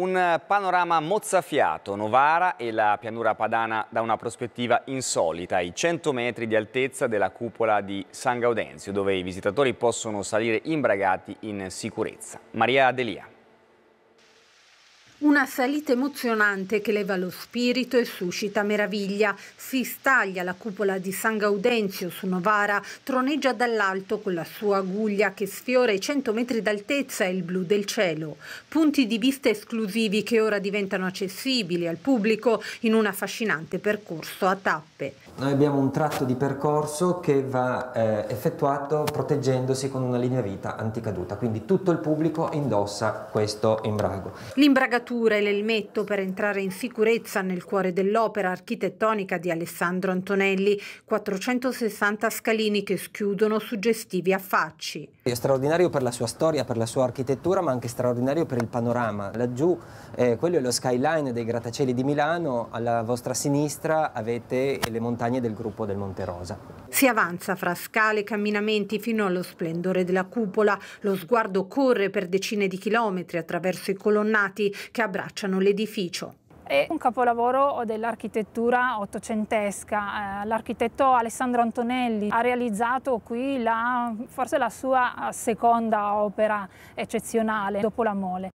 Un panorama mozzafiato, Novara e la pianura padana da una prospettiva insolita, ai 100 metri di altezza della cupola di San Gaudenzio, dove i visitatori possono salire imbragati in sicurezza. Maria Delia. Una salita emozionante che leva lo spirito e suscita meraviglia. Si staglia la cupola di San Gaudenzio su Novara, troneggia dall'alto con la sua aguglia che sfiora i 100 metri d'altezza e il blu del cielo. Punti di vista esclusivi che ora diventano accessibili al pubblico in un affascinante percorso a tappe. Noi abbiamo un tratto di percorso che va eh, effettuato proteggendosi con una linea vita anticaduta, quindi tutto il pubblico indossa questo imbrago. L'imbragatura L'armatura e l'elmetto per entrare in sicurezza nel cuore dell'opera architettonica di Alessandro Antonelli, 460 scalini che schiudono suggestivi affacci. È straordinario per la sua storia, per la sua architettura, ma anche straordinario per il panorama. Laggiù, eh, quello è lo skyline dei grattacieli di Milano, alla vostra sinistra avete le montagne del gruppo del Monte Rosa. Si avanza fra scale e camminamenti fino allo splendore della cupola. Lo sguardo corre per decine di chilometri attraverso i colonnati che abbracciano l'edificio. È un capolavoro dell'architettura ottocentesca. Eh, l'architetto Alessandro Antonelli ha realizzato qui la, forse la sua seconda opera eccezionale dopo la mole.